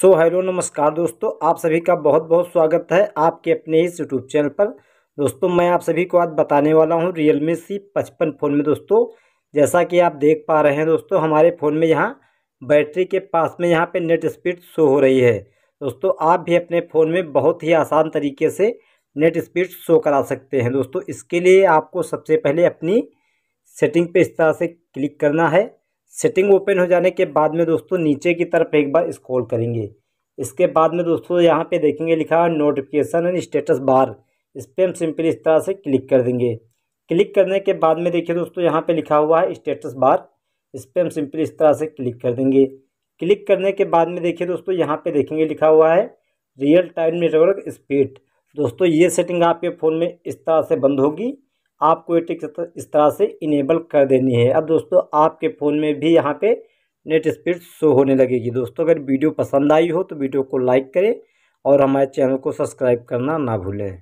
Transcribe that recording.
सो so, hello नमस्कार दोस्तों आप सभी का बहुत बहुत स्वागत है आपके अपने इस यूट्यूब चैनल पर दोस्तों मैं आप सभी को आज बताने वाला हूं रियलमी सी पचपन फ़ोन में दोस्तों जैसा कि आप देख पा रहे हैं दोस्तों हमारे फ़ोन में यहाँ बैटरी के पास में यहाँ पे नेट स्पीड शो हो रही है दोस्तों आप भी अपने फ़ोन में बहुत ही आसान तरीके से नेट स्पीड शो करा सकते हैं दोस्तों इसके लिए आपको सबसे पहले अपनी सेटिंग पर इस तरह से क्लिक करना है सेटिंग ओपन हो जाने के बाद में दोस्तों नीचे की तरफ एक बार स्क्रॉल करेंगे इसके बाद में दोस्तों यहाँ पे देखेंगे लिखा है नोटिफिकेशन एंड स्टेटस बार इस पर हम सिंपली इस तरह से क्लिक कर देंगे क्लिक करने के बाद में देखिए दोस्तों यहाँ पे लिखा हुआ है स्टेटस बार इस पर हम सिंपली इस तरह से क्लिक कर देंगे क्लिक करने के बाद में देखिए दोस्तों यहाँ पे देखेंगे लिखा हुआ है रियल टाइम नेटवर्क स्पीड दोस्तों ये सेटिंग आपके फ़ोन में इस तरह से बंद होगी आपको ये टिक इस तरह से इनेबल कर देनी है अब दोस्तों आपके फ़ोन में भी यहाँ पे नेट स्पीड शो होने लगेगी दोस्तों अगर वीडियो पसंद आई हो तो वीडियो को लाइक करें और हमारे चैनल को सब्सक्राइब करना ना भूलें